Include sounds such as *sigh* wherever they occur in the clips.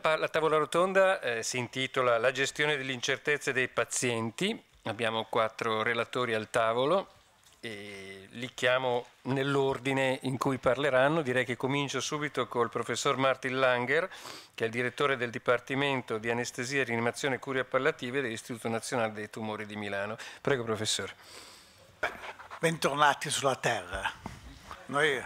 la, la tavola rotonda eh, si intitola La gestione delle incertezze dei pazienti. Abbiamo quattro relatori al tavolo e li chiamo nell'ordine in cui parleranno. Direi che comincio subito col professor Martin Langer, che è il direttore del Dipartimento di Anestesia, Rianimazione e Cure Appellative dell'Istituto Nazionale dei Tumori di Milano. Prego, professore. Bentornati sulla Terra. Noi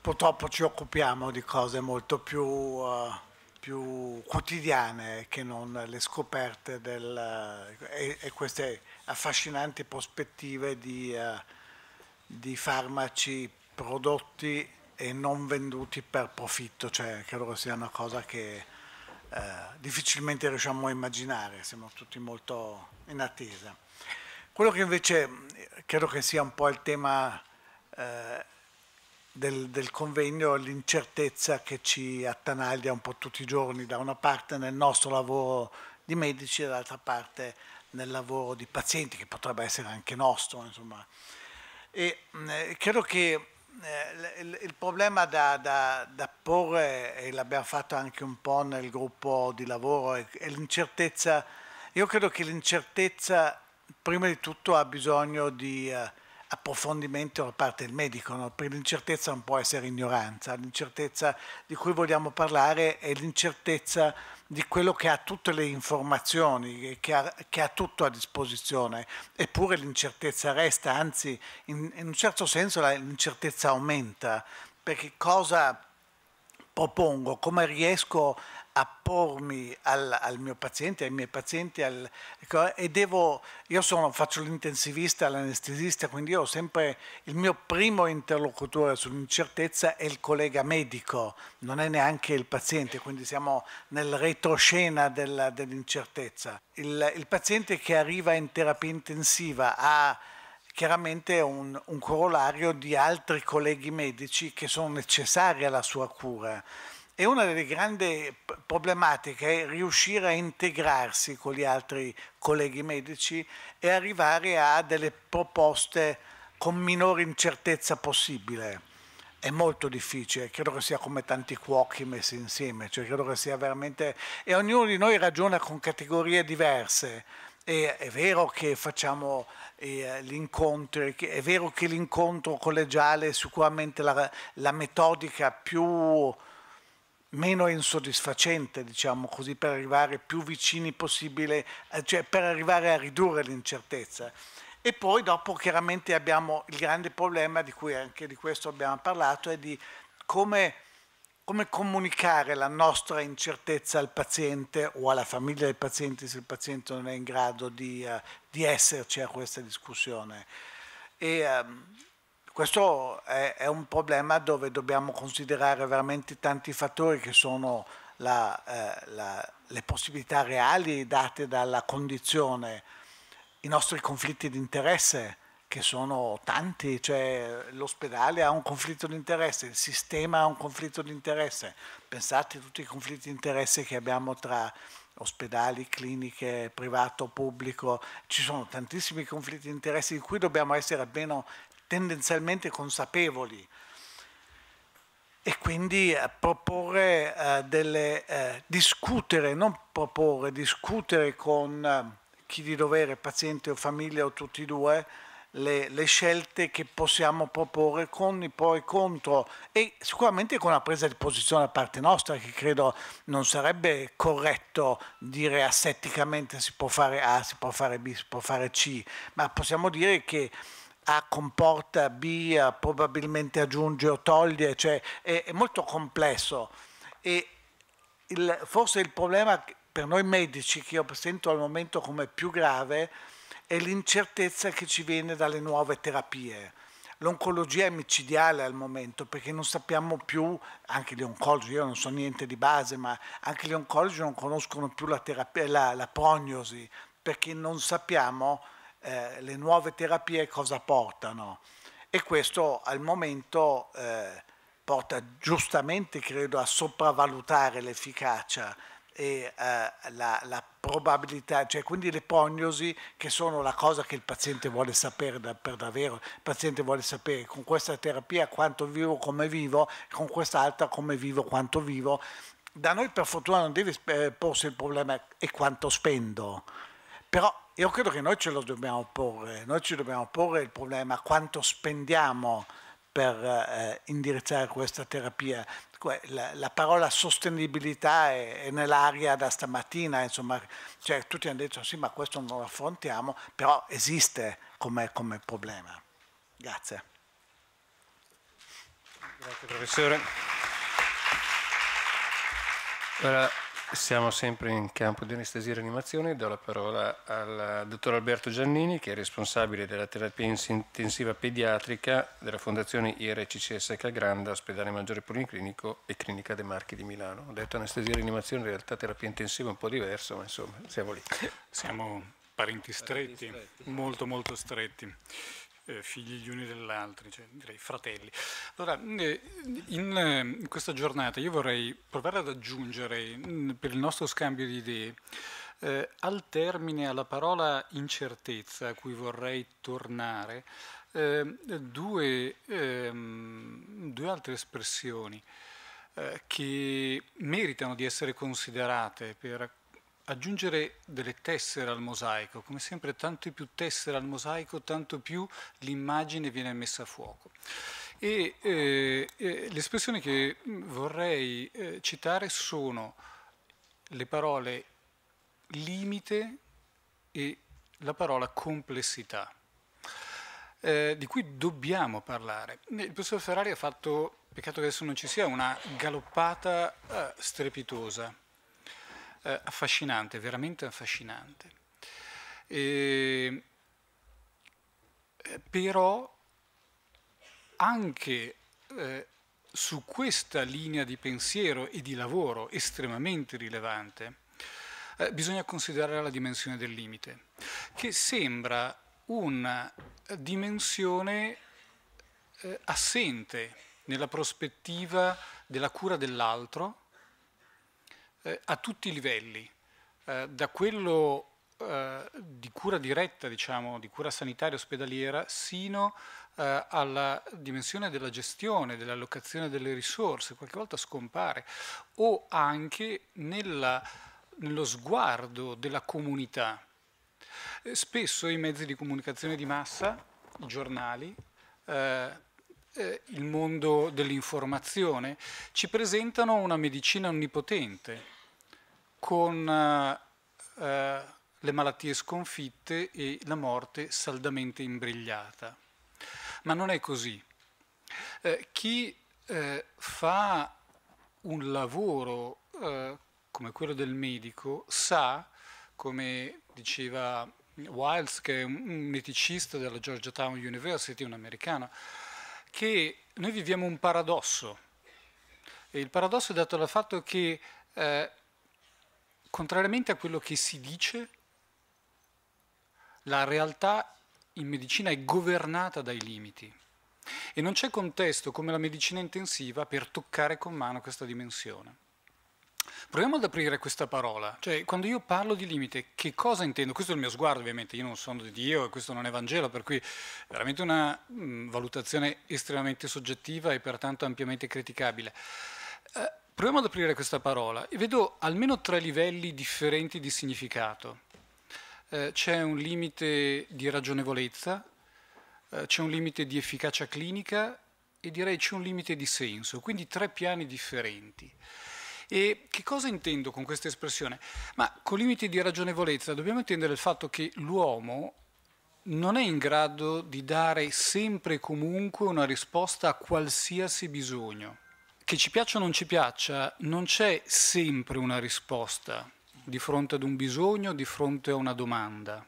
purtroppo ci occupiamo di cose molto più... Uh più quotidiane che non le scoperte del, e, e, queste affascinanti prospettive di, uh, di, farmaci prodotti e non venduti per profitto, cioè credo che sia una cosa che uh, difficilmente riusciamo a immaginare, siamo tutti molto in attesa. Quello che invece eh, credo che sia un po' il tema uh, del, del convegno l'incertezza che ci attanaglia un po' tutti i giorni, da una parte nel nostro lavoro di medici e dall'altra parte nel lavoro di pazienti, che potrebbe essere anche nostro. Insomma. E, eh, credo che eh, il, il, problema da, da, da porre, e l'abbiamo fatto anche un po' nel gruppo di lavoro, è, è l'incertezza. Io credo che l'incertezza, prima di tutto, ha bisogno di... Eh, approfondimento da parte del medico, no? perché l'incertezza non può essere ignoranza, l'incertezza di cui vogliamo parlare è l'incertezza di quello che ha tutte le informazioni, che ha, che ha tutto a disposizione, eppure l'incertezza resta, anzi in, in un certo senso l'incertezza aumenta, perché cosa propongo, come riesco appormi al, al, mio paziente, ai miei pazienti al, ecco, e devo, io sono, faccio l'intensivista, l'anestesista, quindi io ho sempre il mio primo interlocutore sull'incertezza è il collega medico, non è neanche il paziente, quindi siamo nel retroscena del, dell'incertezza. Il, il, paziente che arriva in terapia intensiva ha chiaramente un, un corollario di altri colleghi medici che sono necessari alla sua cura e una delle grandi problematiche è riuscire a integrarsi con gli altri colleghi medici e arrivare a delle proposte con minore incertezza possibile. È molto difficile, credo che sia come tanti cuochi messi insieme, cioè credo che sia veramente... E ognuno di noi ragiona con categorie diverse. E è vero che facciamo eh, incontri, è vero che l'incontro collegiale è sicuramente la, la metodica più meno insoddisfacente, diciamo così, per arrivare più vicini possibile, eh, cioè per arrivare a ridurre l'incertezza. E poi dopo chiaramente abbiamo il grande problema di cui anche di questo abbiamo parlato, è di come, come comunicare la nostra incertezza al paziente o alla famiglia del paziente se il paziente non è in grado di, uh, di esserci a questa discussione. E, um, questo è, è un problema dove dobbiamo considerare veramente tanti fattori che sono la, eh, la, le possibilità reali date dalla condizione, i nostri conflitti di interesse, che sono tanti, cioè l'ospedale ha un conflitto di interesse, il sistema ha un conflitto di interesse. Pensate a tutti i conflitti di interesse che abbiamo tra ospedali, cliniche, privato, pubblico, ci sono tantissimi conflitti di interesse di cui dobbiamo essere almeno tendenzialmente consapevoli e quindi eh, proporre eh, delle, eh, discutere, non proporre, discutere con eh, chi di dovere, paziente o famiglia o tutti e due, le, le, scelte che possiamo proporre con i pro e contro e sicuramente con una presa di posizione da parte nostra che credo non sarebbe corretto dire assetticamente si può fare A, si può fare B, si può fare C, ma possiamo dire che a comporta B, probabilmente aggiunge o toglie, cioè è, è molto complesso. E il, forse il problema per noi medici, che io sento al momento come più grave, è l'incertezza che ci viene dalle nuove terapie. L'oncologia è micidiale al momento perché non sappiamo più, anche gli oncologi, io non so niente di base, ma anche gli oncologi non conoscono più la, terapia, la, la prognosi perché non sappiamo eh, le nuove terapie cosa portano e questo al momento eh, porta giustamente, credo, a sopravvalutare l'efficacia e eh, la, la, probabilità, cioè quindi le prognosi che sono la cosa che il paziente vuole sapere da, per davvero, il paziente vuole sapere con questa terapia quanto vivo, come vivo, con quest'altra come vivo, quanto vivo. Da noi per fortuna non deve eh, porsi il problema e quanto spendo, però io credo che noi ce lo dobbiamo porre, noi ci dobbiamo porre il problema quanto spendiamo per eh, indirizzare questa terapia. La, la parola sostenibilità è, è nell'aria da stamattina, insomma, cioè, tutti hanno detto sì ma questo non lo affrontiamo, però esiste come, come problema. Grazie. Grazie professore. Allora, siamo sempre in campo di anestesia e rianimazione. Do la parola al dottor Alberto Giannini, che è responsabile della terapia intensiva pediatrica della Fondazione IRCCS Cagranda, Ospedale Maggiore Policlinico e Clinica De Marchi di Milano. Ho detto anestesia e rianimazione, in realtà terapia intensiva è un po' diverso, ma insomma, siamo lì. Siamo parenti stretti, parenti stretti. molto, molto stretti eh, figli gli uni dell'altro, cioè direi fratelli. Allora, eh, in, eh, in, questa giornata io vorrei provare ad aggiungere mh, mm, per il nostro scambio di idee eh, al termine, alla parola incertezza a cui vorrei tornare, eh, due, ehm, due altre espressioni eh, che meritano di essere considerate per Aggiungere delle tessere al mosaico, come sempre tanto più tessere al mosaico, tanto più l'immagine viene messa a fuoco. E eh, eh, l'espressione che vorrei eh, citare sono le parole limite e la parola complessità, eh, di cui dobbiamo parlare. Il professor Ferrari ha fatto, peccato che adesso non ci sia, una galoppata eh, strepitosa eh, affascinante, veramente affascinante. E, eh, però anche eh, su questa linea di pensiero e di lavoro estremamente rilevante eh, bisogna considerare la dimensione del limite, che sembra una dimensione eh, assente nella prospettiva della cura dell'altro eh, a tutti i livelli, eh, da quello eh, di cura diretta, diciamo, di cura sanitaria ospedaliera, sino eh, alla dimensione della gestione, dell'allocazione delle risorse, qualche volta scompare, o anche nella, nello sguardo della comunità. Eh, spesso i mezzi di comunicazione di massa, i giornali, eh, il mondo dell'informazione ci presentano una medicina onnipotente, con eh, le malattie sconfitte e la morte saldamente imbrigliata. Ma non è così. Eh, chi eh, fa un lavoro eh, come quello del medico sa, come diceva Wiles, che è un eticista della Georgetown University, un americano, che noi viviamo un paradosso. E il paradosso è dato dal fatto che eh, contrariamente a quello che si dice, la realtà in medicina è governata dai limiti e non c'è contesto come la medicina intensiva per toccare con mano questa dimensione. Proviamo ad aprire questa parola, cioè quando io parlo di limite, che cosa intendo? Questo è il mio sguardo ovviamente, io non sono di Dio e questo non è Vangelo, per cui è veramente una mh, mm, valutazione estremamente soggettiva e pertanto ampiamente criticabile. Eh, Proviamo ad aprire questa parola e vedo almeno tre livelli differenti di significato. Eh, c'è un limite di ragionevolezza, eh, c'è un limite di efficacia clinica e direi c'è un limite di senso, quindi tre piani differenti. E che cosa intendo con questa espressione? Ma con limite di ragionevolezza dobbiamo intendere il fatto che l'uomo non è in grado di dare sempre e comunque una risposta a qualsiasi bisogno che ci piaccia o non ci piaccia, non c'è sempre una risposta di fronte ad un bisogno, di fronte a una domanda.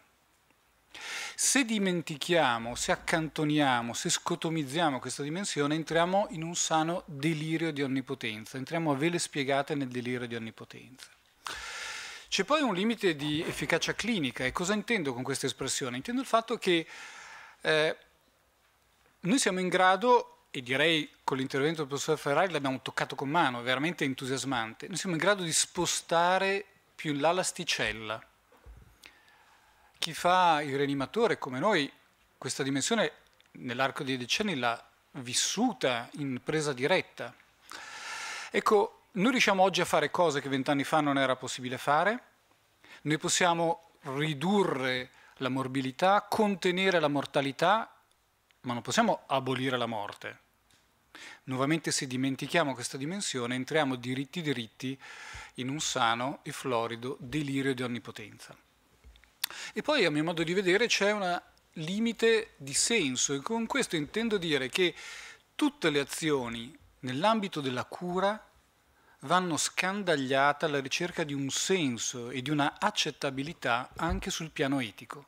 Se dimentichiamo, se accantoniamo, se scotomizziamo questa dimensione, entriamo in un sano delirio di onnipotenza, entriamo a vele spiegate nel delirio di onnipotenza. C'è poi un limite di efficacia clinica e cosa intendo con questa espressione? Intendo il fatto che eh, noi siamo in grado e direi con l'intervento del professor Ferrari l'abbiamo toccato con mano, veramente entusiasmante, noi siamo in grado di spostare più in là l'asticella. Chi fa il reanimatore come noi questa dimensione nell'arco dei decenni l'ha vissuta in presa diretta. Ecco, noi riusciamo oggi a fare cose che vent'anni fa non era possibile fare, noi possiamo ridurre la morbilità, contenere la mortalità, ma non possiamo abolire la morte. Nuovamente se dimentichiamo questa dimensione entriamo diritti diritti in un sano e florido delirio di onnipotenza. E poi a mio modo di vedere c'è un limite di senso e con questo intendo dire che tutte le azioni nell'ambito della cura vanno scandagliate alla ricerca di un senso e di una accettabilità anche sul piano etico.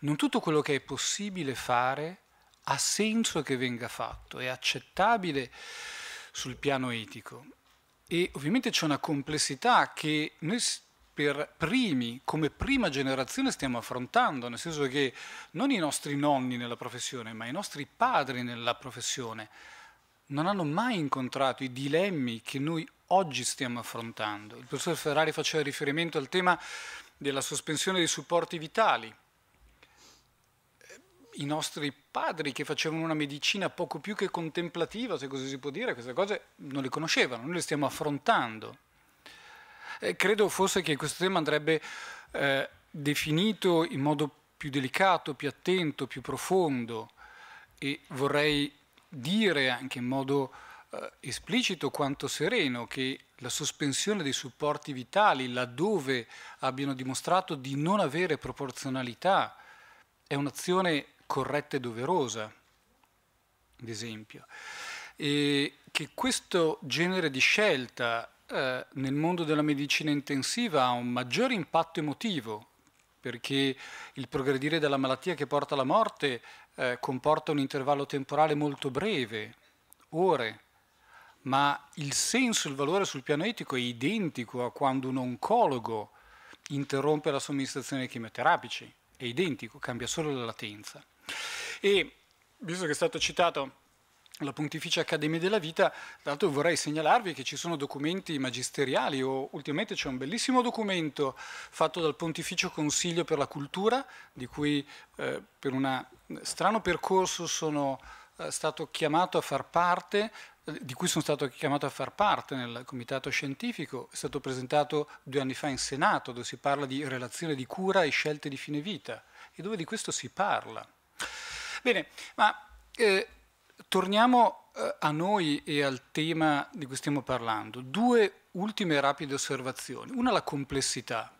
Non tutto quello che è possibile fare ha senso che venga fatto, è accettabile sul piano etico. E ovviamente c'è una complessità che noi per primi, come prima generazione, stiamo affrontando, nel senso che non i nostri nonni nella professione, ma i nostri padri nella professione non hanno mai incontrato i dilemmi che noi oggi stiamo affrontando. Il professor Ferrari faceva riferimento al tema della sospensione dei supporti vitali, i nostri padri che facevano una medicina poco più che contemplativa, se così si può dire, queste cose non le conoscevano, noi le stiamo affrontando. E credo forse che questo tema andrebbe eh, definito in modo più delicato, più attento, più profondo e vorrei dire anche in modo eh, esplicito quanto sereno che la sospensione dei supporti vitali laddove abbiano dimostrato di non avere proporzionalità è un'azione corretta e doverosa, ad esempio. E che questo genere di scelta eh, nel mondo della medicina intensiva ha un maggiore impatto emotivo, perché il progredire della malattia che porta alla morte eh, comporta un intervallo temporale molto breve, ore, ma il senso, il valore sul piano etico è identico a quando un oncologo interrompe la somministrazione dei chemioterapici, è identico, cambia solo la latenza. E visto che è stato citato la Pontificia Accademia della Vita, tra l'altro vorrei segnalarvi che ci sono documenti magisteriali o ultimamente c'è un bellissimo documento fatto dal Pontificio Consiglio per la Cultura, di cui eh, per un eh, strano percorso sono eh, stato chiamato a far parte, eh, di cui sono stato chiamato a far parte nel comitato scientifico, è stato presentato due anni fa in Senato, dove si parla di relazione di cura e scelte di fine vita, e dove di questo si parla. Bene, ma eh, torniamo eh, a noi e al tema di cui stiamo parlando. Due ultime rapide osservazioni. Una la complessità.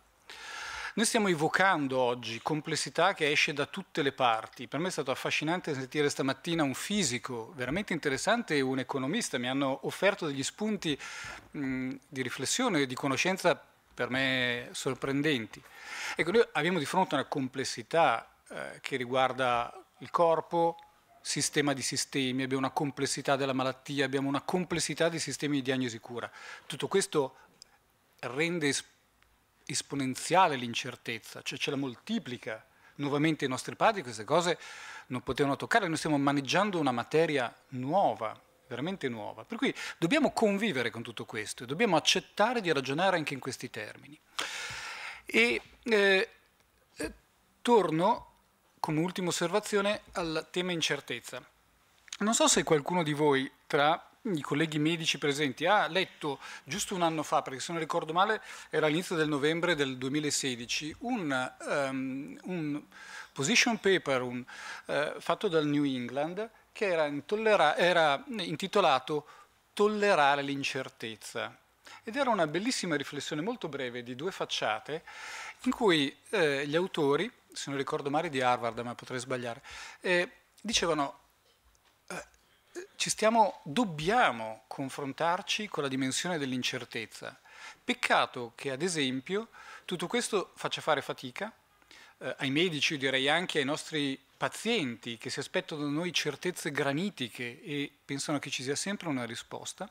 Noi stiamo evocando oggi complessità che esce da tutte le parti. Per me è stato affascinante sentire stamattina un fisico veramente interessante e un economista. Mi hanno offerto degli spunti mh, mm, di riflessione e di conoscenza per me sorprendenti. Ecco, noi abbiamo di fronte una complessità eh, che riguarda il corpo, sistema di sistemi, abbiamo una complessità della malattia, abbiamo una complessità di sistemi di diagnosi cura. Tutto questo rende es esponenziale l'incertezza, cioè ce la moltiplica. Nuovamente i nostri padri queste cose non potevano toccare, noi stiamo maneggiando una materia nuova, veramente nuova. Per cui dobbiamo convivere con tutto questo e dobbiamo accettare di ragionare anche in questi termini. E eh, eh torno come ultima osservazione al tema incertezza. Non so se qualcuno di voi tra i colleghi medici presenti ha letto giusto un anno fa, perché se non ricordo male era all'inizio del novembre del 2016, un, um, un position paper un, uh, fatto dal New England che era, era intitolato Tollerare l'incertezza. Ed era una bellissima riflessione molto breve di due facciate in cui eh, gli autori se non ricordo male, di Harvard, ma potrei sbagliare, eh, dicevano eh, ci stiamo, dobbiamo confrontarci con la dimensione dell'incertezza. Peccato che, ad esempio, tutto questo faccia fare fatica eh, ai medici, direi anche ai nostri pazienti che si aspettano da noi certezze granitiche e pensano che ci sia sempre una risposta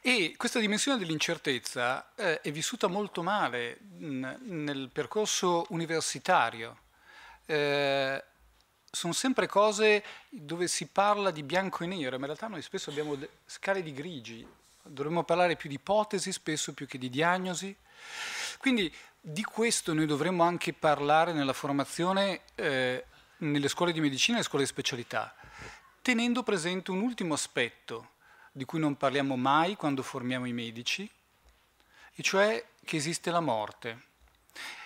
e questa dimensione dell'incertezza eh, è vissuta molto male nel percorso universitario. Eh, sono sempre cose dove si parla di bianco e nero, ma in realtà noi spesso abbiamo scale di grigi, dovremmo parlare più di ipotesi spesso più che di diagnosi. Quindi di questo noi dovremmo anche parlare nella formazione eh, nelle scuole di medicina e nelle scuole di specialità, tenendo presente un ultimo aspetto, di cui non parliamo mai quando formiamo i medici, e cioè che esiste la morte.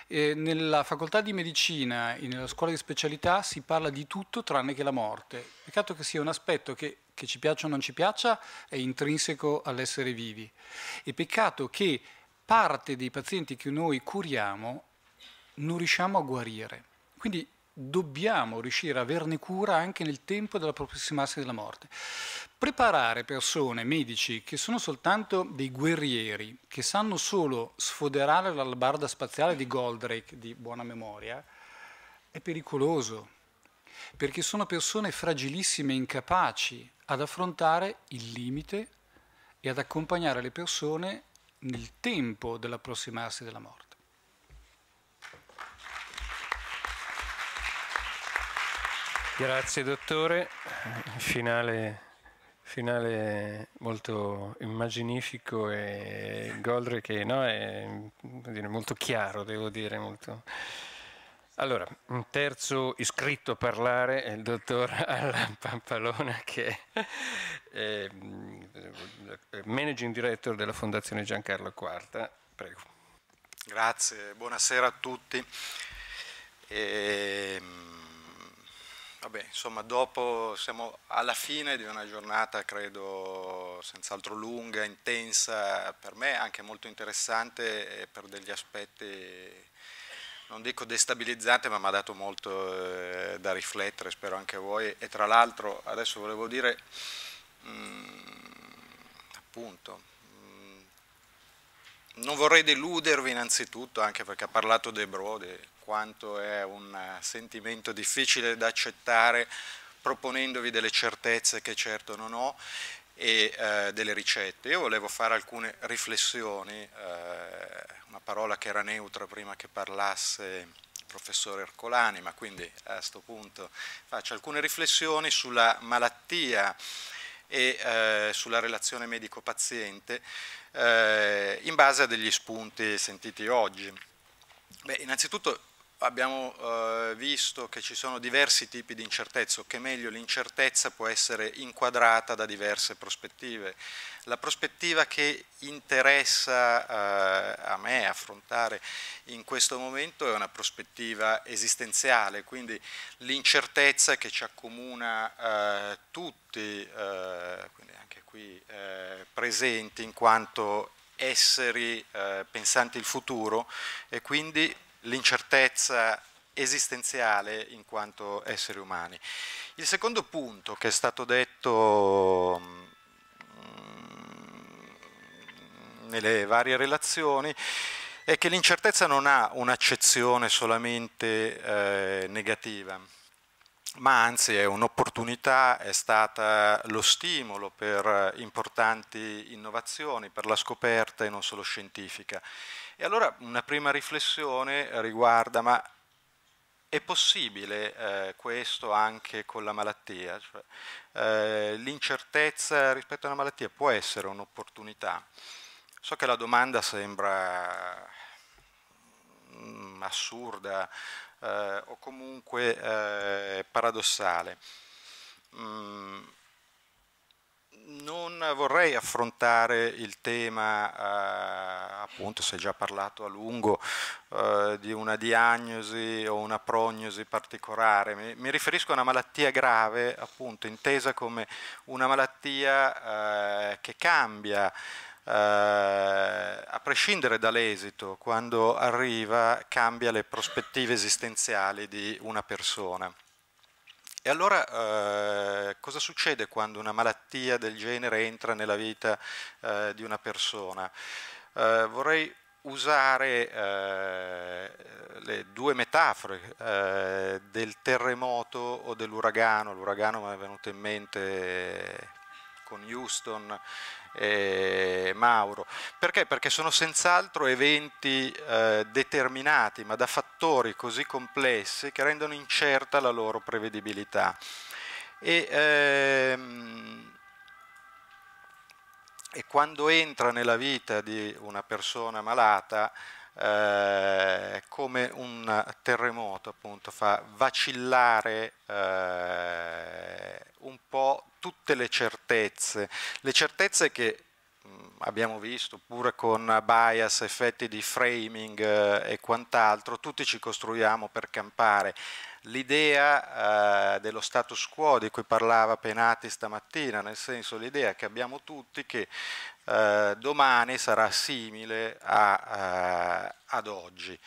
E nella facoltà di medicina e nella scuola di specialità si parla di tutto tranne che la morte. Peccato che sia un aspetto che, che ci piaccia o non ci piaccia, è intrinseco all'essere vivi. E peccato che parte dei pazienti che noi curiamo non riusciamo a guarire. Quindi dobbiamo riuscire a averne cura anche nel tempo dell'approssimarsi della morte. Preparare persone, medici, che sono soltanto dei guerrieri, che sanno solo sfoderare l'albarda spaziale di Goldrake, di buona memoria, è pericoloso, perché sono persone fragilissime e incapaci ad affrontare il limite e ad accompagnare le persone nel tempo dell'approssimarsi della morte. Grazie dottore, finale, finale molto immaginifico e Goldre che no, è dire, molto chiaro, devo dire. Molto... Allora, un terzo iscritto a parlare è il dottor *laughs* Alan Pampalona che è ehm, Managing Director della Fondazione Giancarlo IV. Prego. Grazie, buonasera a tutti. E... Ehm, Vabbè, insomma, dopo siamo alla fine di una giornata, credo, senz'altro lunga, intensa, per me anche molto interessante e per degli aspetti, non dico destabilizzante, ma mi ha dato molto eh, da riflettere, spero anche voi. E tra l'altro, adesso volevo dire, mh, mm, appunto, mh, mm, non vorrei deludervi innanzitutto, anche perché ha parlato De Brode, quanto è un eh, sentimento difficile da accettare proponendovi delle certezze che certo non ho e eh, delle ricette. Io volevo fare alcune riflessioni, eh, una parola che era neutra prima che parlasse il professore Ercolani, ma quindi a questo punto faccio alcune riflessioni sulla malattia e eh, sulla relazione medico-paziente eh, in base a degli spunti sentiti oggi. Beh, innanzitutto abbiamo eh, visto che ci sono diversi tipi di incertezza, o che meglio l'incertezza può essere inquadrata da diverse prospettive. La prospettiva che interessa eh, a me affrontare in questo momento è una prospettiva esistenziale, quindi l'incertezza che ci accomuna eh, tutti, eh, quindi anche qui eh, presenti in quanto esseri eh, pensanti il futuro e quindi l'incertezza esistenziale in quanto esseri umani. Il secondo punto che è stato detto mm, nelle varie relazioni è che l'incertezza non ha un'accezione solamente eh, negativa, ma anzi è un'opportunità, è stata lo stimolo per importanti innovazioni, per la scoperta e non solo scientifica. E allora una prima riflessione riguarda, ma è possibile eh, questo anche con la malattia? Cioè, eh, l'incertezza rispetto alla malattia può essere un'opportunità? So che la domanda sembra mm, assurda eh, o comunque eh, paradossale. Mm, non vorrei affrontare il tema, eh, appunto si è già parlato a lungo, eh, di una diagnosi o una prognosi particolare, mi, mi, riferisco a una malattia grave, appunto intesa come una malattia eh, che cambia. Eh, a prescindere dall'esito, quando arriva cambia le prospettive esistenziali di una persona. E allora eh, cosa succede quando una malattia del genere entra nella vita eh, di una persona? Eh, vorrei usare eh, le due metafore eh, del terremoto o dell'uragano, l'uragano mi è venuto in mente con Houston e Mauro. Perché? Perché sono senz'altro eventi eh, determinati, ma da fattori così complessi che rendono incerta la loro prevedibilità. E, ehm, e quando entra nella vita di una persona malata, eh, come un terremoto appunto fa vacillare eh, un po' tutte le certezze, le certezze che mm, abbiamo visto, pure con bias, effetti di framing eh, e quant'altro, tutti ci costruiamo per campare. L'idea eh, dello status quo di cui parlava Penati stamattina, nel senso l'idea che abbiamo tutti che eh, domani sarà simile a, a, eh, ad oggi.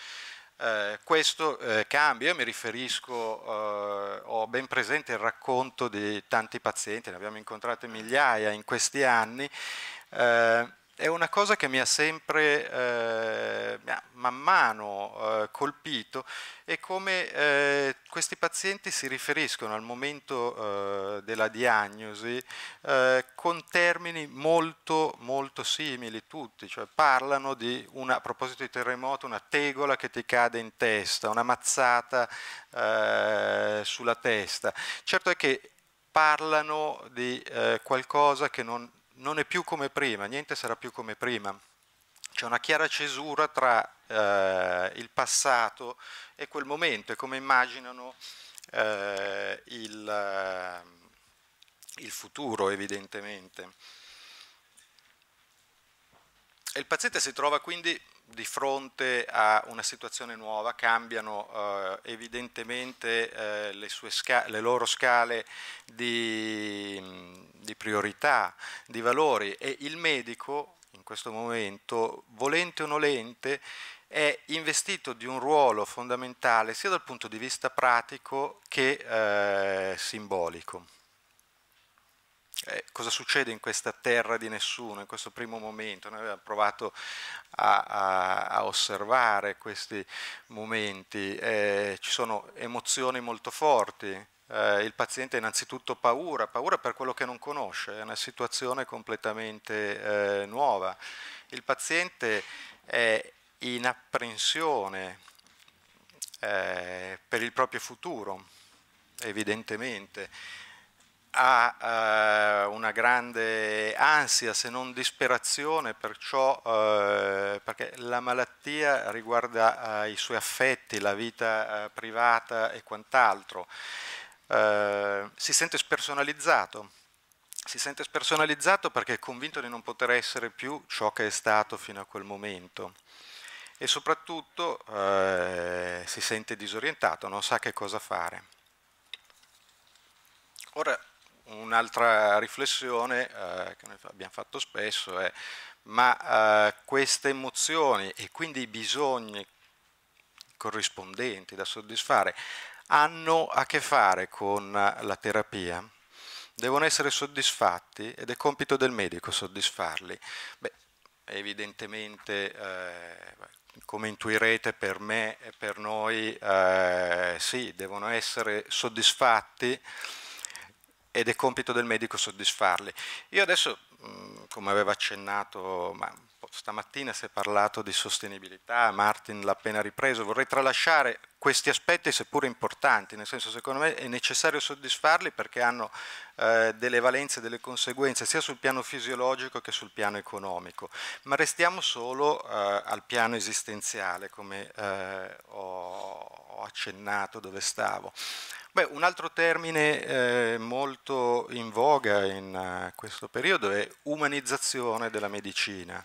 Eh, questo eh, cambia, io mi riferisco, eh, ho ben presente il racconto di tanti pazienti, ne abbiamo incontrate migliaia in questi anni, eh, è una cosa che mi ha sempre, eh, man mano, eh, colpito, e come eh, questi pazienti si riferiscono al momento eh, della diagnosi eh, con termini molto, molto simili tutti, cioè parlano di, una, a proposito di terremoto, una tegola che ti cade in testa, una mazzata eh, sulla testa. Certo è che parlano di qualcosa che non non è più come prima, niente sarà più come prima. C'è una chiara cesura tra eh, il passato e quel momento, e come immaginano eh, il, il futuro evidentemente. E il paziente si trova quindi di fronte a una situazione nuova cambiano eh, evidentemente eh, le, le, loro scale di, di priorità, di valori e il medico in questo momento, volente o nolente, è investito di un ruolo fondamentale sia dal punto di vista pratico che eh, simbolico eh, cosa succede in questa terra di nessuno, in questo primo momento. Noi abbiamo provato a, a, a osservare questi momenti, eh, ci sono emozioni molto forti, eh, il paziente ha innanzitutto paura, paura per quello che non conosce, è una situazione completamente eh, nuova. Il paziente è in apprensione eh, per il proprio futuro, evidentemente ha eh, una grande ansia, se non disperazione, perciò, eh, perché la malattia riguarda eh, i suoi affetti, la vita eh, privata e quant'altro. Eh, si sente spersonalizzato, si sente spersonalizzato perché è convinto di non poter essere più ciò che è stato fino a quel momento e soprattutto eh, si sente disorientato, non sa che cosa fare. Ora Un'altra riflessione eh, che noi abbiamo fatto spesso è ma eh, queste emozioni e quindi i bisogni corrispondenti da soddisfare hanno a che fare con la terapia? Devono essere soddisfatti ed è compito del medico soddisfarli? Beh, evidentemente, eh, come intuirete per me e per noi, eh, sì, devono essere soddisfatti ed è compito del medico soddisfarli. Io adesso, mm, come aveva accennato, ma stamattina si è parlato di sostenibilità, Martin l'ha appena ripreso, vorrei tralasciare questi aspetti seppur importanti, nel senso secondo me è necessario soddisfarli perché hanno eh, delle valenze, delle conseguenze sia sul piano fisiologico che sul piano economico, ma restiamo solo eh, al piano esistenziale come eh, ho, ho accennato dove stavo. Beh, un altro termine eh, molto in voga in uh, questo periodo è umanizzazione della medicina.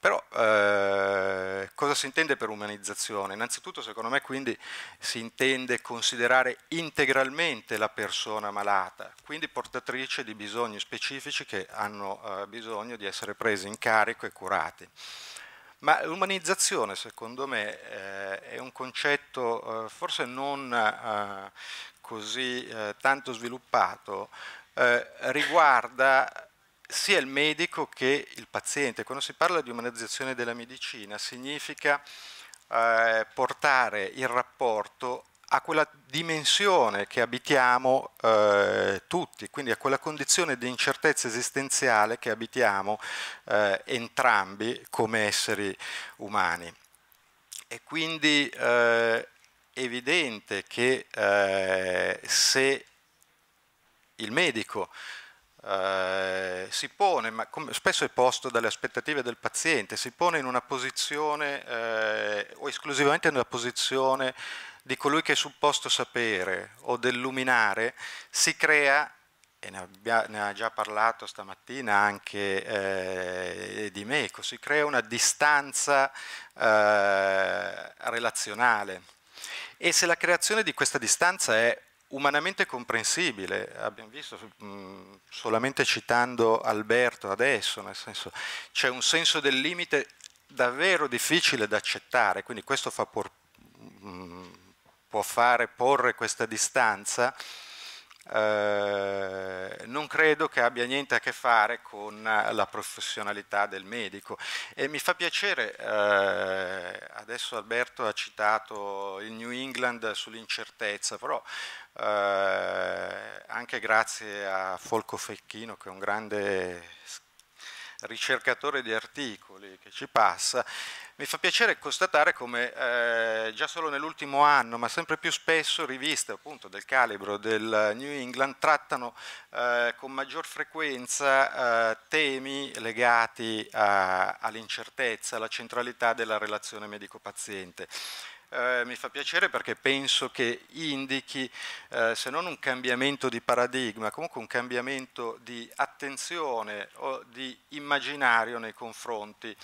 Però eh, cosa si intende per umanizzazione? Innanzitutto secondo me quindi si intende considerare integralmente la persona malata, quindi portatrice di bisogni specifici che hanno eh, bisogno di essere presi in carico e curati. Ma l'umanizzazione, secondo me, eh, è un concetto eh, forse non eh, così eh, tanto sviluppato, eh, riguarda sia il medico che il paziente. Quando si parla di umanizzazione della medicina significa eh, portare il rapporto a quella dimensione che abitiamo eh, tutti, quindi a quella condizione di incertezza esistenziale che abitiamo eh, entrambi come esseri umani. E quindi eh, evidente che eh, se il medico Uh, si pone, ma spesso è posto dalle aspettative del paziente, si pone in una posizione uh, o esclusivamente nella posizione di colui che è supposto sapere o dell'illuminare si crea e ne, abbia, ne, ha già parlato stamattina anche eh, di me, si crea una distanza eh, relazionale. E se la creazione di questa distanza è umanamente comprensibile, abbiamo visto mh, mm, solamente citando Alberto adesso, nel senso c'è un senso del limite davvero difficile da accettare, quindi questo fa por, mh, mm, può fare porre questa distanza eh, non credo che abbia niente a che fare con eh, la professionalità del medico e mi fa piacere eh, adesso Alberto ha citato il New England sull'incertezza però eh, anche grazie a Folco Fecchino che è un grande ricercatore di articoli che ci passa mi fa piacere constatare come eh, già solo nell'ultimo anno, ma sempre più spesso, riviste appunto del calibro del New England trattano eh, con maggior frequenza eh, temi legati all'incertezza, alla centralità della relazione medico-paziente. Eh, mi fa piacere perché penso che indichi eh, se non un cambiamento di paradigma, comunque un cambiamento di attenzione o di immaginario nei confronti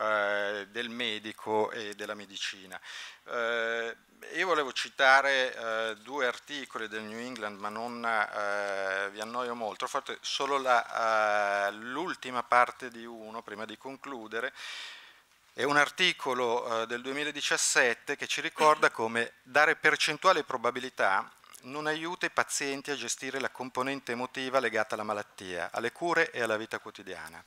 eh, del medico e della medicina. Eh, io volevo citare eh, due articoli del New England, ma non eh, vi annoio molto, ho fatto solo l'ultima parte di uno prima di concludere, è un articolo del 2017 che ci ricorda come dare percentuale e probabilità non aiuta i pazienti a gestire la componente emotiva legata alla malattia, alle cure e alla vita quotidiana.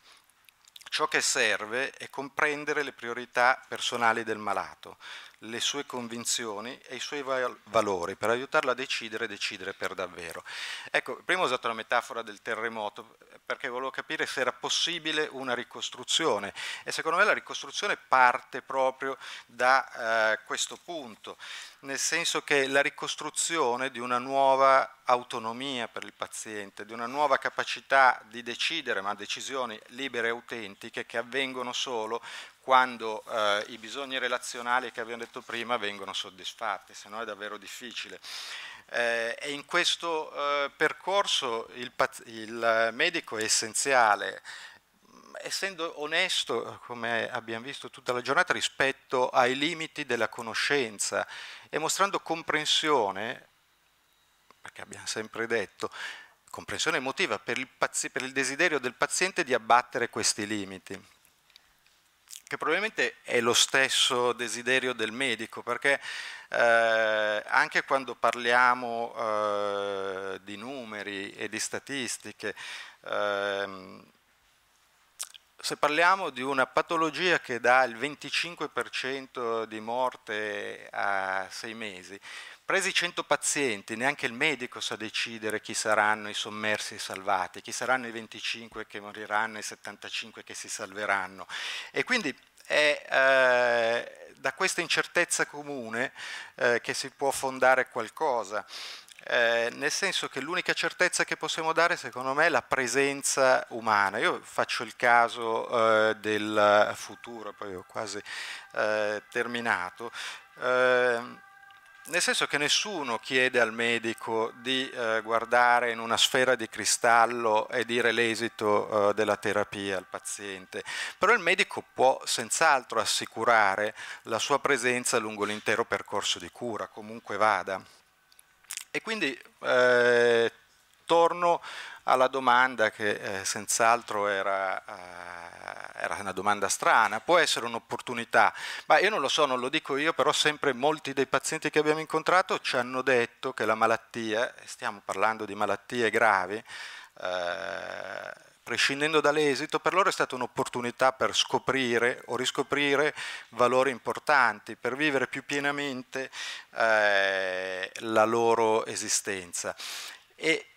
Ciò che serve è comprendere le priorità personali del malato, le sue convinzioni e i suoi valori per aiutarla a decidere e decidere per davvero. Ecco, prima ho usato la metafora del terremoto perché volevo capire se era possibile una ricostruzione e secondo me la ricostruzione parte proprio da eh, questo punto, nel senso che la ricostruzione di una nuova autonomia per il paziente, di una nuova capacità di decidere, ma decisioni libere e autentiche che avvengono solo quando eh, i bisogni relazionali che abbiamo detto prima vengono soddisfatti, se no è davvero difficile. Eh, e in questo eh, percorso il, il, medico è essenziale, essendo onesto, come abbiamo visto tutta la giornata, rispetto ai limiti della conoscenza e mostrando comprensione, perché abbiamo sempre detto, comprensione emotiva per il, per il desiderio del paziente di abbattere questi limiti che probabilmente è lo stesso desiderio del medico, perché eh, anche quando parliamo eh, di numeri e di statistiche, ehm, se parliamo di una patologia che dà il 25% di morte a sei mesi, presi 100 pazienti, neanche il medico sa decidere chi saranno i sommersi e salvati, chi saranno i 25 che moriranno e i 75 che si salveranno. E quindi è eh, da questa incertezza comune eh, che si può fondare qualcosa eh, nel senso che l'unica certezza che possiamo dare secondo me è la presenza umana. Io faccio il caso eh, del futuro, poi ho quasi eh, terminato. Ehm, nel senso che nessuno chiede al medico di eh, guardare in una sfera di cristallo e dire l'esito eh, della terapia al paziente, però il medico può senz'altro assicurare la sua presenza lungo l'intero percorso di cura, comunque vada. E quindi eh, torno alla domanda che eh, senz'altro era, eh, era, una domanda strana, può essere un'opportunità, ma io non lo so, non lo dico io, però sempre molti dei pazienti che abbiamo incontrato ci hanno detto che la malattia, stiamo parlando di malattie gravi, eh, prescindendo dall'esito, per loro è stata un'opportunità per scoprire o riscoprire valori importanti, per vivere più pienamente eh, la loro esistenza. E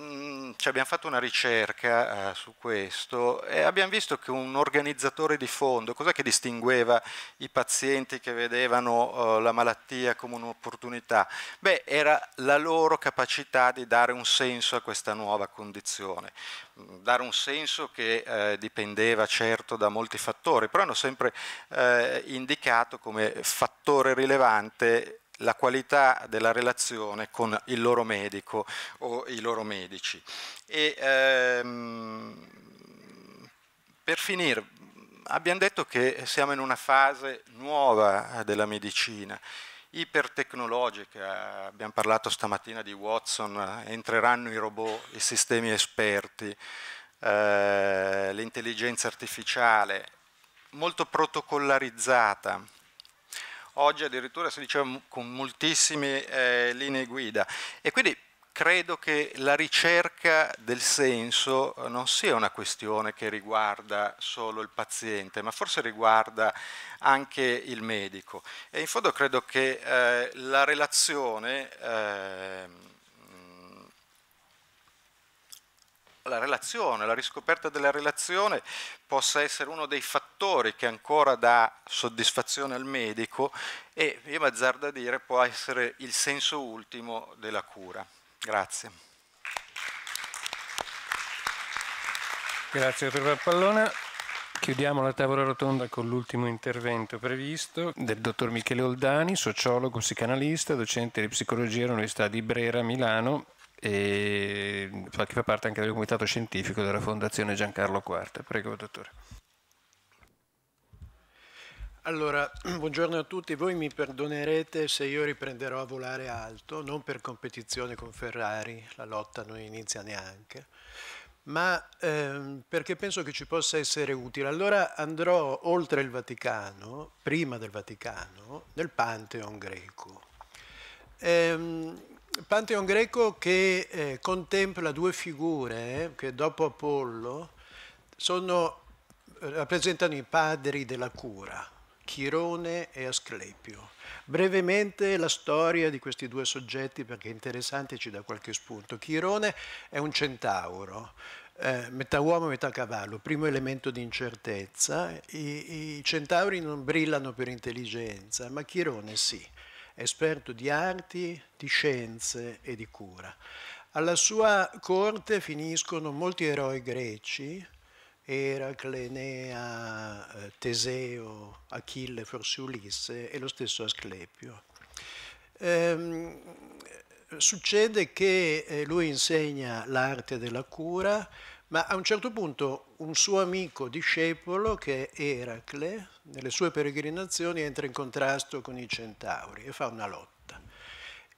Mm, abbiamo fatto una ricerca uh, su questo e abbiamo visto che un organizzatore di fondo, cos'è che distingueva i pazienti che vedevano uh, la malattia come un'opportunità? Beh, era la loro capacità di dare un senso a questa nuova condizione, mm, dare un senso che eh, dipendeva certo da molti fattori, però hanno sempre eh, indicato come fattore rilevante la qualità della relazione con il loro medico o i loro medici. E, ehm, per finire, abbiamo detto che siamo in una fase nuova della medicina ipertecnologica, abbiamo parlato stamattina di Watson, entreranno i robot, i sistemi esperti, eh, l'intelligenza artificiale, molto protocollarizzata, oggi addirittura si diceva con moltissime eh, linee guida. E quindi credo che la ricerca del senso eh, non sia una questione che riguarda solo il paziente, ma forse riguarda anche il medico. E in fondo credo che eh, la relazione... Eh, la relazione, la riscoperta della relazione possa essere uno dei fattori che ancora dà soddisfazione al medico e, io mi azzardo a dire, può essere il senso ultimo della cura. Grazie. Grazie, dottor Pappallona. Chiudiamo la tavola rotonda con l'ultimo intervento previsto del dottor Michele Oldani, sociologo, psicanalista, docente di psicologia all'Università di Brera, Milano, e, che fa parte anche del comitato scientifico della Fondazione Giancarlo IV. Prego, dottore. Allora, *clears throat* buongiorno a tutti. Voi mi perdonerete se io riprenderò a volare alto, non per competizione con Ferrari, la lotta non inizia neanche, ma ehm, perché penso che ci possa essere utile. Allora andrò oltre il Vaticano, prima del Vaticano, nel Pantheon greco. Ehm, Pantheon greco che eh, contempla due figure eh, che dopo Apollo sono, rappresentano i padri della cura, Chirone e Asclepio. Brevemente la storia di questi due soggetti perché è interessante e ci dà qualche spunto. Chirone è un centauro, eh, metà uomo e metà cavallo, primo elemento di incertezza. I, I, centauri non brillano per intelligenza, ma Chirone sì esperto di arti, di scienze e di cura. Alla sua corte finiscono molti eroi greci, Eracle, Enea, eh, Teseo, Achille, forse Ulisse e lo stesso Asclepio. Ehm, succede che eh, lui insegna l'arte della cura, ma a un certo punto un suo amico discepolo, che è Eracle, nelle sue peregrinazioni entra in contrasto con i centauri e fa una lotta.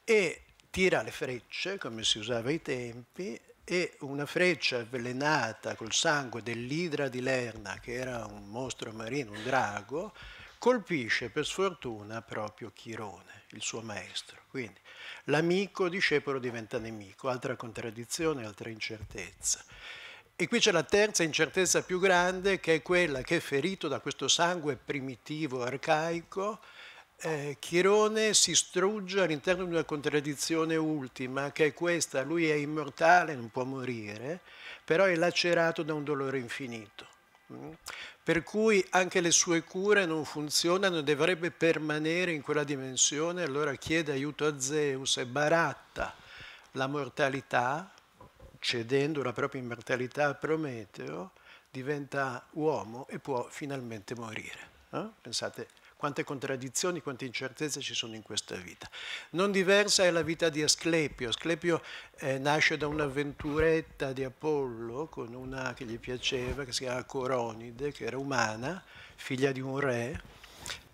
E tira le frecce, come si usava ai tempi, e una freccia avvelenata col sangue dell'idra di Lerna, che era un mostro marino, un drago, colpisce per sfortuna proprio Chirone, il suo maestro. Quindi l'amico discepolo diventa nemico, altra contraddizione, altra incertezza. E qui c'è la terza incertezza più grande che è quella che ferito da questo sangue primitivo, arcaico, eh, Chirone si strugge all'interno di una contraddizione ultima, che è questa, lui è immortale, non può morire, però è lacerato da un dolore infinito. Mm? Per cui anche le sue cure non funzionano, dovrebbe permanere in quella dimensione, allora chiede aiuto a Zeus e baratta la mortalità, cedendo la propria immortalità a Prometeo, diventa uomo e può finalmente morire. Eh? Pensate quante contraddizioni, quante incertezze ci sono in questa vita. Non diversa è la vita di Asclepio. Asclepio eh, nasce da un'avventuretta di Apollo con una che gli piaceva, che si chiama Coronide, che era umana, figlia di un re,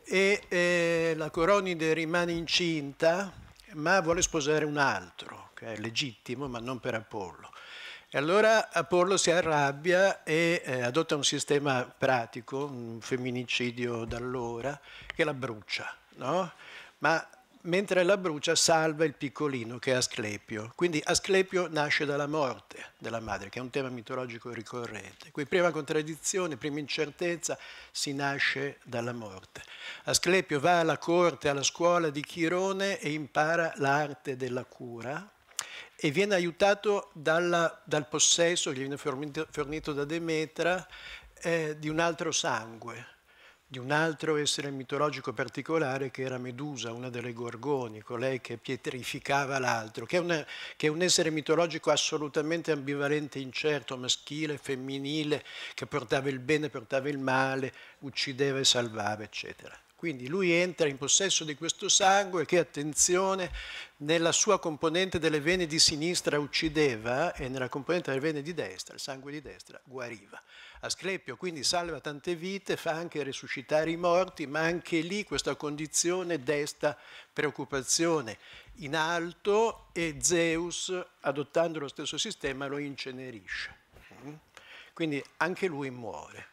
e eh, la Coronide rimane incinta, ma vuole sposare un altro, che è legittimo, ma non per Apollo. E allora Apollo si arrabbia e eh, adotta un sistema pratico, un femminicidio d'allora, che la brucia, no? Ma mentre la brucia salva il piccolino che è Asclepio. Quindi Asclepio nasce dalla morte della madre, che è un tema mitologico ricorrente. Qui prima contraddizione, prima incertezza, si nasce dalla morte. Asclepio va alla corte, alla scuola di Chirone e impara l'arte della cura, e viene aiutato dalla, dal possesso gli viene fornito, fornito da Demetra eh, di un altro sangue, di un altro essere mitologico particolare che era Medusa, una delle gorgoni, colei che pietrificava l'altro, che, che, è un essere mitologico assolutamente ambivalente, incerto, maschile, femminile, che portava il bene, portava il male, uccideva e salvava, eccetera. Quindi lui entra in possesso di questo sangue che, attenzione, nella sua componente delle vene di sinistra uccideva e nella componente delle vene di destra, il sangue di destra, guariva. Asclepio quindi salva tante vite, fa anche resuscitare i morti, ma anche lì questa condizione desta preoccupazione in alto e Zeus, adottando lo stesso sistema, lo incenerisce. Mm? Quindi anche lui muore.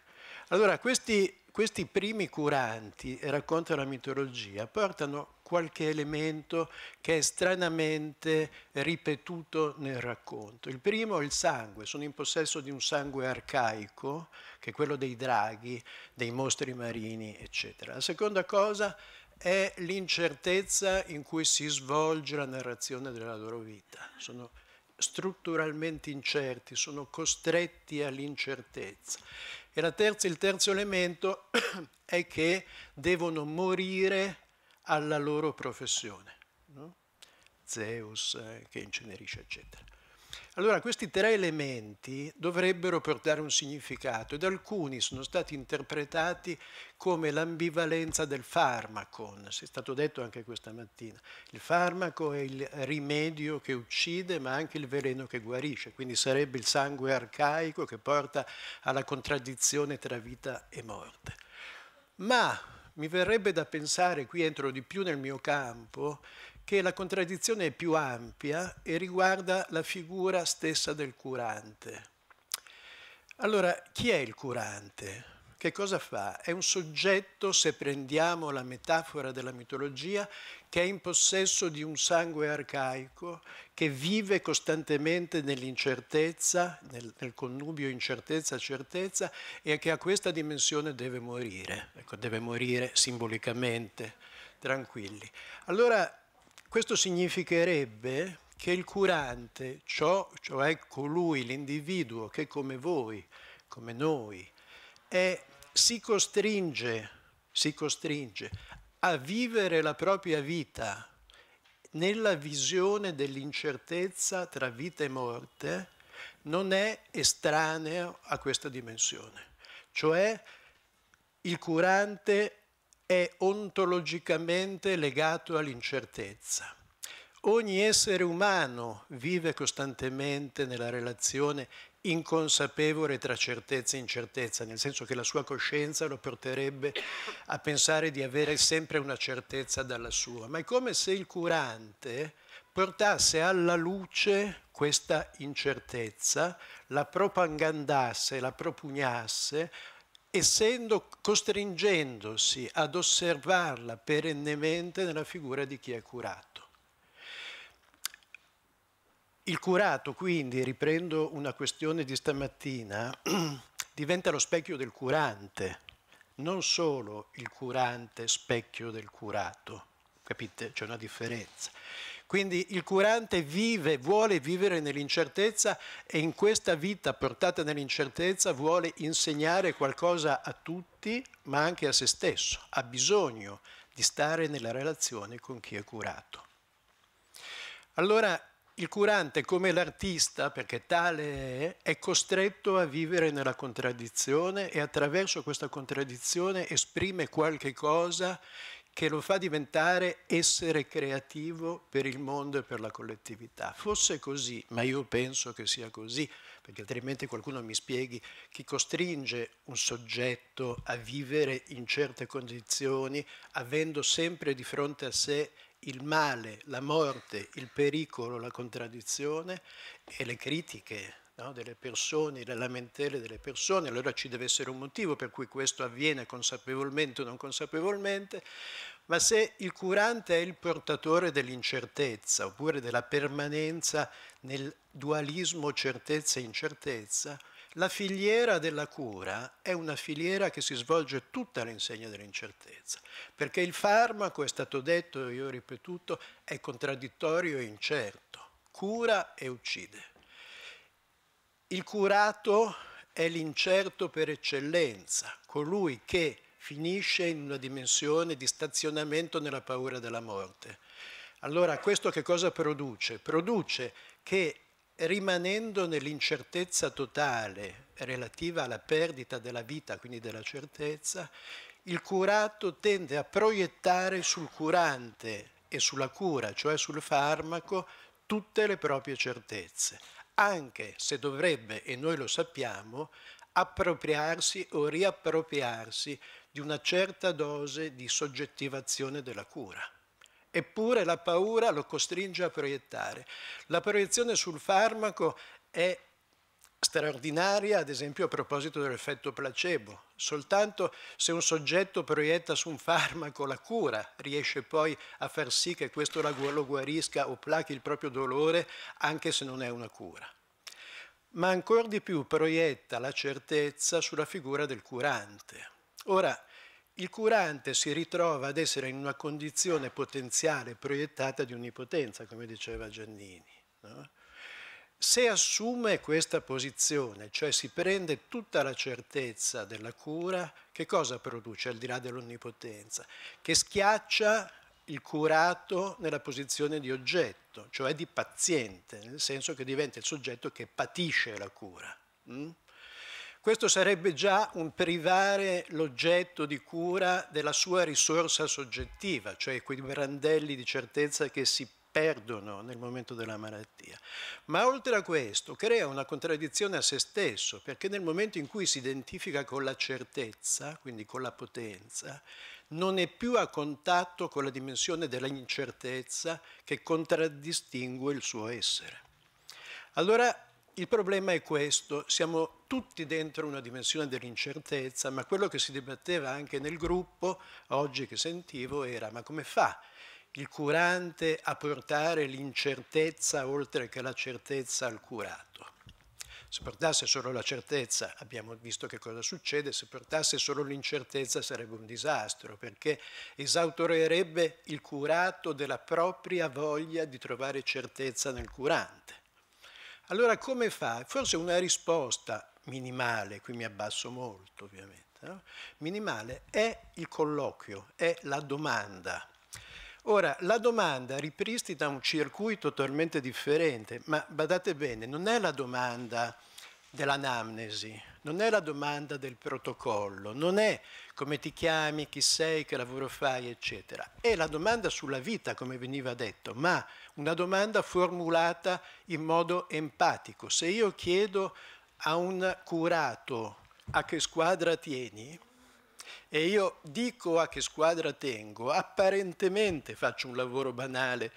Allora, questi questi primi curanti, racconta la mitologia, portano qualche elemento che è stranamente ripetuto nel racconto. Il primo è il sangue, sono in possesso di un sangue arcaico, che è quello dei draghi, dei mostri marini, eccetera. La seconda cosa è l'incertezza in cui si svolge la narrazione della loro vita. Sono strutturalmente incerti, sono costretti all'incertezza. E terza, il terzo elemento *clears throat* è che devono morire alla loro professione. No? Zeus eh, che incenerisce, eccetera. Allora questi tre elementi dovrebbero portare un significato ed alcuni sono stati interpretati come l'ambivalenza del farmaco, si è stato detto anche questa mattina. Il farmaco è il rimedio che uccide ma anche il veleno che guarisce, quindi sarebbe il sangue arcaico che porta alla contraddizione tra vita e morte. Ma mi verrebbe da pensare, qui entro di più nel mio campo, che la contraddizione è più ampia e riguarda la figura stessa del curante. Allora, chi è il curante? Che cosa fa? È un soggetto, se prendiamo la metafora della mitologia, che è in possesso di un sangue arcaico, che vive costantemente nell'incertezza, nel, nel, connubio incertezza-certezza e che a questa dimensione deve morire, ecco, deve morire simbolicamente, tranquilli. Allora questo significherebbe che il curante, ciò, cioè colui, l'individuo che come voi, come noi, è, si, costringe, si costringe a vivere la propria vita nella visione dell'incertezza tra vita e morte, non è estraneo a questa dimensione. Cioè il curante è ontologicamente legato all'incertezza. Ogni essere umano vive costantemente nella relazione inconsapevole tra certezza e incertezza, nel senso che la sua coscienza lo porterebbe a pensare di avere sempre una certezza dalla sua, ma è come se il curante portasse alla luce questa incertezza, la propagandasse, la propugnasse, essendo costringendosi ad osservarla perennemente nella figura di chi è curato. Il curato, quindi, riprendo una questione di stamattina, *clears throat* diventa lo specchio del curante, non solo il curante specchio del curato. Capite? C'è una differenza. Quindi il curante vive, vuole vivere nell'incertezza e in questa vita portata nell'incertezza vuole insegnare qualcosa a tutti, ma anche a se stesso. Ha bisogno di stare nella relazione con chi è curato. Allora il curante, come l'artista, perché tale è, è costretto a vivere nella contraddizione e attraverso questa contraddizione esprime qualche cosa che lo fa diventare essere creativo per il mondo e per la collettività. Fosse così, ma io penso che sia così, perché altrimenti qualcuno mi spieghi chi costringe un soggetto a vivere in certe condizioni, avendo sempre di fronte a sé il male, la morte, il pericolo, la contraddizione e le critiche no? delle persone, le lamentele delle persone, allora ci deve essere un motivo per cui questo avviene consapevolmente o non consapevolmente, ma se il curante è il portatore dell'incertezza oppure della permanenza nel dualismo certezza-incertezza, la filiera della cura è una filiera che si svolge tutta all'insegna dell'incertezza, perché il farmaco, è stato detto e io ho ripetuto, è contraddittorio e incerto, cura e uccide. Il curato è l'incerto per eccellenza, colui che finisce in una dimensione di stazionamento nella paura della morte. Allora questo che cosa produce? Produce che rimanendo nell'incertezza totale relativa alla perdita della vita, quindi della certezza, il curato tende a proiettare sul curante e sulla cura, cioè sul farmaco, tutte le proprie certezze anche se dovrebbe, e noi lo sappiamo, appropriarsi o riappropriarsi di una certa dose di soggettivazione della cura. Eppure la paura lo costringe a proiettare. La proiezione sul farmaco è straordinaria, ad esempio a proposito dell'effetto placebo. Soltanto se un soggetto proietta su un farmaco la cura, riesce poi a far sì che questo lo guarisca o plachi il proprio dolore, anche se non è una cura. Ma ancora di più proietta la certezza sulla figura del curante. Ora, il curante si ritrova ad essere in una condizione potenziale proiettata di onnipotenza, come diceva Giannini. No? Se assume questa posizione, cioè si prende tutta la certezza della cura, che cosa produce al di là dell'onnipotenza? Che schiaccia il curato nella posizione di oggetto, cioè di paziente, nel senso che diventa il soggetto che patisce la cura. Mm? Questo sarebbe già un privare l'oggetto di cura della sua risorsa soggettiva, cioè quei brandelli di certezza che si perdono nel momento della malattia. Ma oltre a questo crea una contraddizione a se stesso, perché nel momento in cui si identifica con la certezza, quindi con la potenza, non è più a contatto con la dimensione dell'incertezza che contraddistingue il suo essere. Allora il problema è questo, siamo tutti dentro una dimensione dell'incertezza, ma quello che si dibatteva anche nel gruppo oggi che sentivo era ma come fa? il curante a portare l'incertezza oltre che la certezza al curato. Se portasse solo la certezza, abbiamo visto che cosa succede, se portasse solo l'incertezza sarebbe un disastro, perché esautorerebbe il curato della propria voglia di trovare certezza nel curante. Allora come fa? Forse una risposta minimale, qui mi abbasso molto ovviamente, no? minimale è il colloquio, è la domanda. Ora, la domanda ripristina un circuito totalmente differente, ma badate bene, non è la domanda dell'anamnesi, non è la domanda del protocollo, non è come ti chiami, chi sei, che lavoro fai, eccetera. È la domanda sulla vita, come veniva detto, ma una domanda formulata in modo empatico. Se io chiedo a un curato a che squadra tieni, e io dico a che squadra tengo, apparentemente faccio un lavoro banale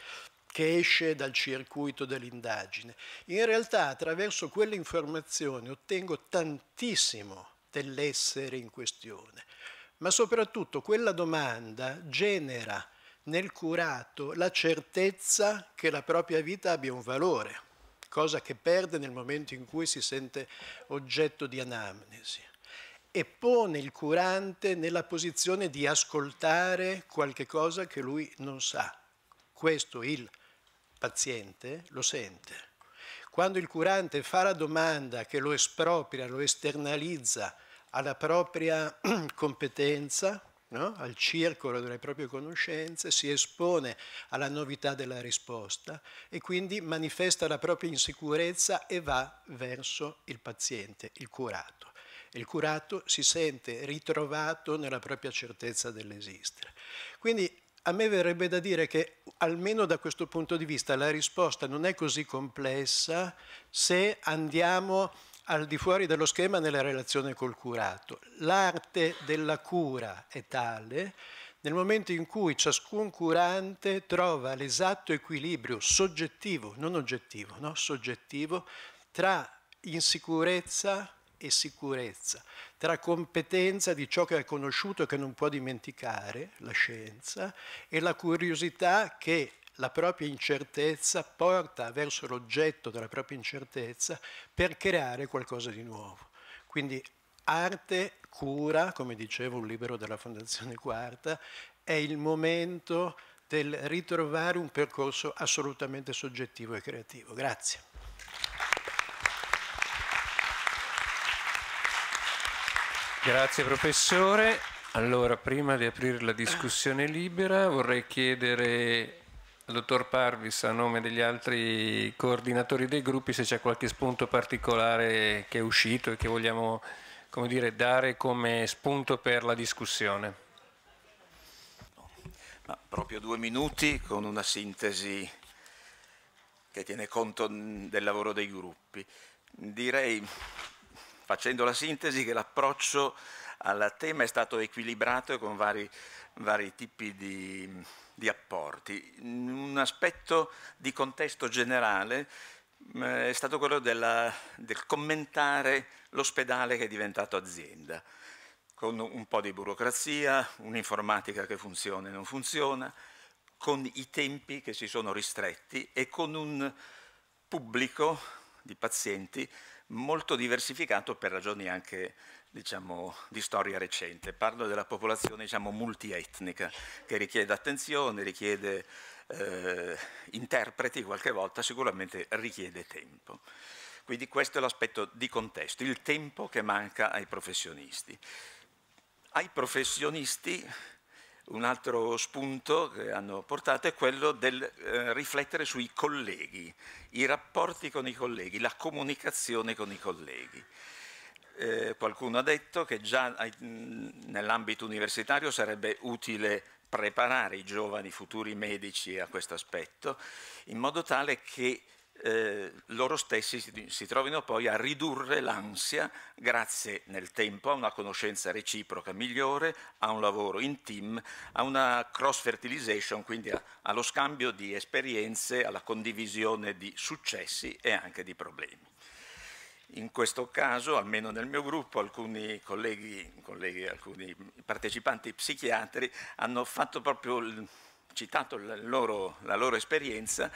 che esce dal circuito dell'indagine. In realtà attraverso quelle informazioni ottengo tantissimo dell'essere in questione, ma soprattutto quella domanda genera nel curato la certezza che la propria vita abbia un valore, cosa che perde nel momento in cui si sente oggetto di anamnesi e pone il curante nella posizione di ascoltare qualche cosa che lui non sa. Questo il paziente lo sente. Quando il curante fa la domanda che lo espropria, lo esternalizza alla propria *clears throat* competenza, no? al circolo delle proprie conoscenze, si espone alla novità della risposta e quindi manifesta la propria insicurezza e va verso il paziente, il curato. Il curato si sente ritrovato nella propria certezza dell'esistere. Quindi a me verrebbe da dire che almeno da questo punto di vista la risposta non è così complessa se andiamo al di fuori dello schema nella relazione col curato. L'arte della cura è tale nel momento in cui ciascun curante trova l'esatto equilibrio soggettivo, non oggettivo, no? soggettivo, tra insicurezza, e sicurezza, tra competenza di ciò che è conosciuto e che non può dimenticare, la scienza, e la curiosità che la propria incertezza porta verso l'oggetto della propria incertezza per creare qualcosa di nuovo. Quindi arte, cura, come diceva un libro della Fondazione Quarta, è il momento del ritrovare un percorso assolutamente soggettivo e creativo. Grazie. Grazie professore. Allora, prima di aprire la discussione libera, vorrei chiedere al dottor Parvis, a nome degli altri coordinatori dei gruppi, se c'è qualche spunto particolare che è uscito e che vogliamo come dire, dare come spunto per la discussione. Ma proprio due minuti con una sintesi che tiene conto del lavoro dei gruppi. Direi facendo la sintesi che l'approccio al tema è stato equilibrato con vari, vari tipi di, di, apporti. Un aspetto di contesto generale eh, è stato quello della, del commentare l'ospedale che è diventato azienda, con un po' di burocrazia, un'informatica che funziona e non funziona, con i tempi che si sono ristretti e con un pubblico di pazienti molto diversificato per ragioni anche diciamo, di storia recente. Parlo della popolazione diciamo, multietnica che richiede attenzione, richiede eh, interpreti qualche volta, sicuramente richiede tempo. Quindi questo è l'aspetto di contesto, il tempo che manca ai professionisti. Ai professionisti un altro spunto che hanno portato è quello del eh, riflettere sui colleghi, i rapporti con i colleghi, la comunicazione con i colleghi. Eh, qualcuno ha detto che già nell'ambito universitario sarebbe utile preparare i giovani futuri medici a questo aspetto, in modo tale che eh, loro stessi si, si trovino poi a ridurre l'ansia grazie nel tempo a una conoscenza reciproca migliore, a un lavoro in team, a una cross fertilization, quindi a, allo scambio di esperienze, alla condivisione di successi e anche di problemi. In questo caso, almeno nel mio gruppo, alcuni colleghi, colleghi alcuni partecipanti psichiatri hanno fatto proprio, citato la loro, la loro esperienza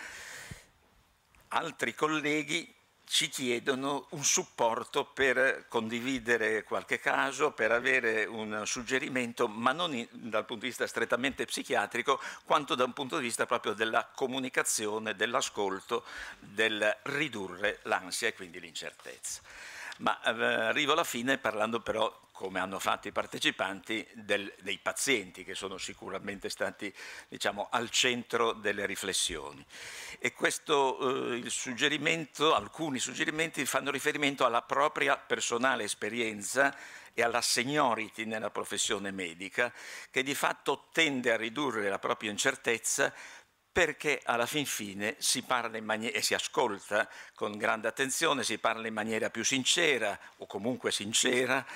altri colleghi ci chiedono un supporto per condividere qualche caso, per avere un suggerimento, ma non in, dal punto di vista strettamente psichiatrico, quanto da un punto di vista proprio della comunicazione, dell'ascolto, del ridurre l'ansia e quindi l'incertezza. Ma eh, arrivo alla fine parlando però, come hanno fatto i partecipanti, del, dei pazienti che sono sicuramente stati diciamo, al centro delle riflessioni. E questo, eh, suggerimento, alcuni suggerimenti fanno riferimento alla propria personale esperienza e alla seniority nella professione medica, che di fatto tende a ridurre la propria incertezza perché alla fin fine si parla in maniera, e si ascolta con grande attenzione, si parla in maniera più sincera o comunque sincera,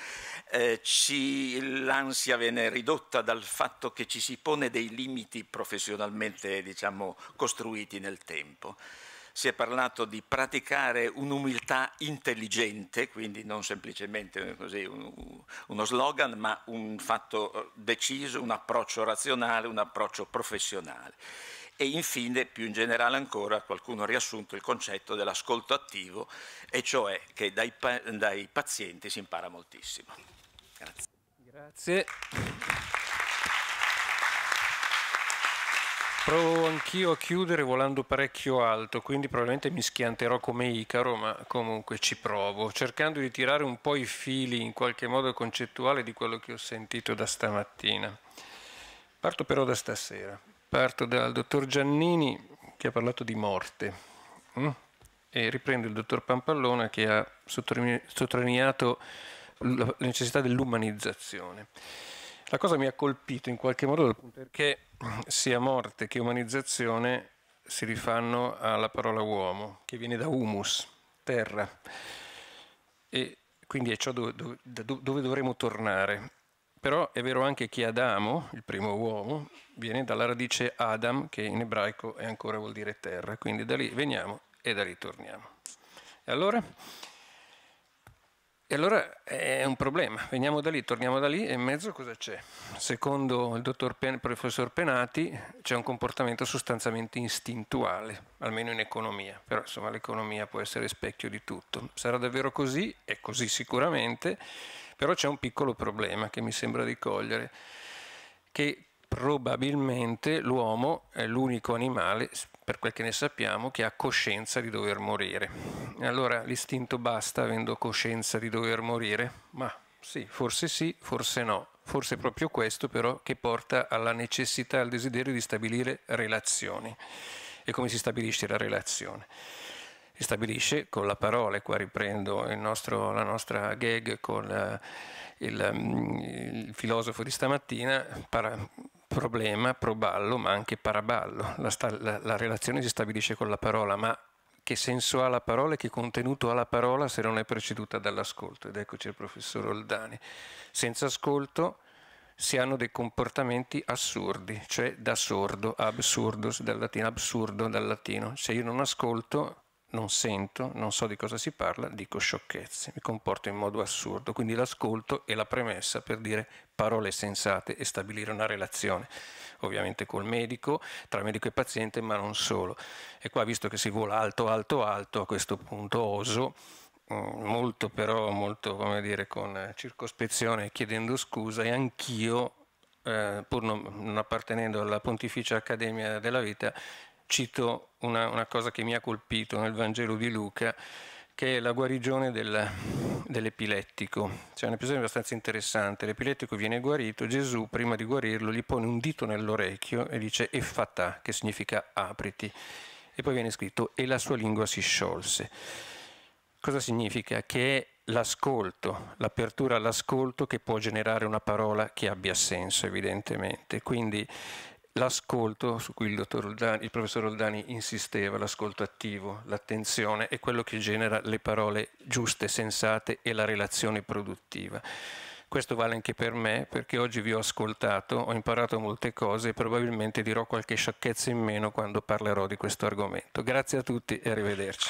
eh, ci, l'ansia viene ridotta dal fatto che ci si pone dei limiti professionalmente diciamo, costruiti nel tempo. Si è parlato di praticare un'umiltà intelligente, quindi non semplicemente eh, così, uno slogan, ma un fatto eh, deciso, un approccio razionale, un approccio professionale e infine, più in generale ancora, qualcuno ha riassunto il concetto dell'ascolto attivo, e cioè che dai, pa dai pazienti si impara moltissimo. Grazie. Grazie. Provo anch'io a chiudere volando parecchio alto, quindi probabilmente mi schianterò come Icaro, ma comunque ci provo, cercando di tirare un po' i fili in qualche modo concettuale di quello che ho sentito da stamattina. Parto però da stasera. Parto dal dottor Giannini che ha parlato di morte mm? e riprendo il dottor Pampallona che ha sottolineato la necessità dell'umanizzazione. La cosa mi ha colpito in qualche modo perché sia morte che umanizzazione si rifanno alla parola uomo, che viene da humus, terra, e quindi è ciò dove, dove, dove dovremo tornare. Però è vero anche che Adamo, il primo uomo, viene dalla radice Adam, che in ebraico è ancora vuol dire terra, quindi da lì veniamo e da lì torniamo. E allora? E allora è un problema, veniamo da lì, torniamo da lì e in mezzo cosa c'è? Secondo il, Pen, il professor Penati c'è un comportamento sostanzialmente istintuale, almeno in economia, però insomma l'economia può essere specchio di tutto. Sarà davvero così? È così sicuramente però c'è un piccolo problema che mi sembra di cogliere, che probabilmente l'uomo è l'unico animale, per quel che ne sappiamo, che ha coscienza di dover morire. Allora l'istinto basta avendo coscienza di dover morire? Ma sì, forse sì, forse no. Forse è proprio questo però che porta alla necessità, al desiderio di stabilire relazioni e come si stabilisce la relazione e stabilisce con la parola, e qua riprendo nostro, la nostra gag con eh, il, mm, il filosofo di stamattina, para, problema, proballo, ma anche paraballo. La, sta, la, la relazione si stabilisce con la parola, ma che senso ha la parola e che contenuto ha la parola se non è preceduta dall'ascolto. Ed eccoci il professor Oldani. Senza ascolto si hanno dei comportamenti assurdi, cioè da sordo, absurdos dal latino, absurdo dal latino. Se io non ascolto non sento, non so di cosa si parla, dico sciocchezze, mi comporto in modo assurdo. Quindi l'ascolto è la premessa per dire parole sensate e stabilire una relazione, ovviamente col medico, tra medico e paziente, ma non solo. E qua, visto che si vola alto, alto, alto, a questo punto oso, mm, molto però, molto come dire, con circospezione chiedendo scusa, e anch'io, eh, pur non appartenendo alla Pontificia Accademia della Vita, cito una, una, cosa che mi ha colpito nel Vangelo di Luca, che è la guarigione del, dell'epilettico. C'è un episodio abbastanza interessante. L'epilettico viene guarito, Gesù prima di guarirlo gli pone un dito nell'orecchio e dice effatà, che significa apriti. E poi viene scritto e la sua lingua si sciolse. Cosa significa? Che è l'ascolto, l'apertura all'ascolto che può generare una parola che abbia senso evidentemente. Quindi l'ascolto su cui il, Oldani, il, professor Oldani insisteva, l'ascolto attivo, l'attenzione è quello che genera le parole giuste, sensate e la relazione produttiva. Questo vale anche per me perché oggi vi ho ascoltato, ho imparato molte cose e probabilmente dirò qualche sciocchezza in meno quando parlerò di questo argomento. Grazie a tutti e arrivederci.